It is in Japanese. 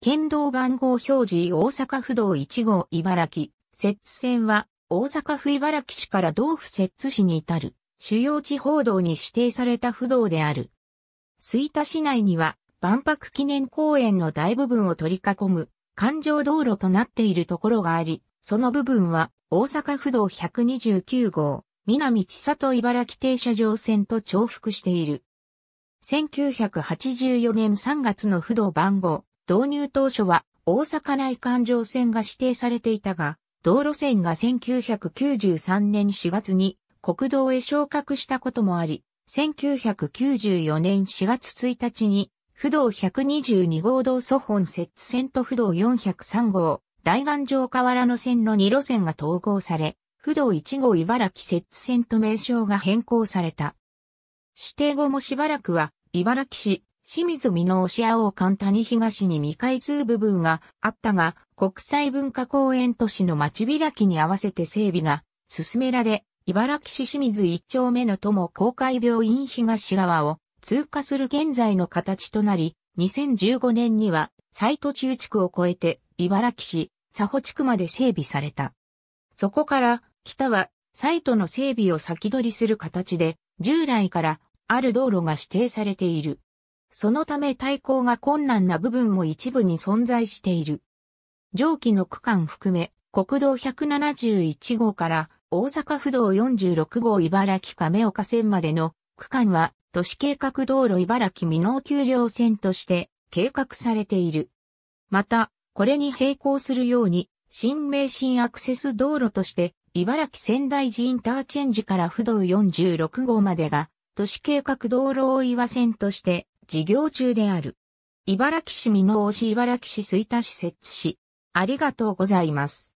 県道番号表示大阪府道1号茨城、摂津線は大阪府茨城市から道府摂津市に至る主要地方道に指定された府道である。水田市内には万博記念公園の大部分を取り囲む環状道路となっているところがあり、その部分は大阪府道129号、南千里茨城停車場線と重複している。1984年3月の府道番号。導入当初は大阪内環状線が指定されていたが、道路線が1993年4月に国道へ昇格したこともあり、1994年4月1日に、不動122号道祖本置線と不動403号、大岩城河原の線の2路線が統合され、不動1号茨城置線と名称が変更された。指定後もしばらくは、茨城市、清水美濃押屋を簡単に東に未開通部分があったが、国際文化公園都市の町開きに合わせて整備が進められ、茨城市清水一丁目の友公会病院東側を通過する現在の形となり、2015年には、西都中地区を越えて、茨城市、佐保地区まで整備された。そこから、北は、イ都の整備を先取りする形で、従来から、ある道路が指定されている。そのため対抗が困難な部分も一部に存在している。上記の区間含め、国道171号から大阪府道46号茨城亀岡線までの区間は都市計画道路茨城未納丘陵線として計画されている。また、これに並行するように、新名神アクセス道路として、茨城仙台寺インターチェンジから府道46号までが、都市計画道路大岩線として事業中である。茨城市美濃市茨城市吹田市摂津市。ありがとうございます。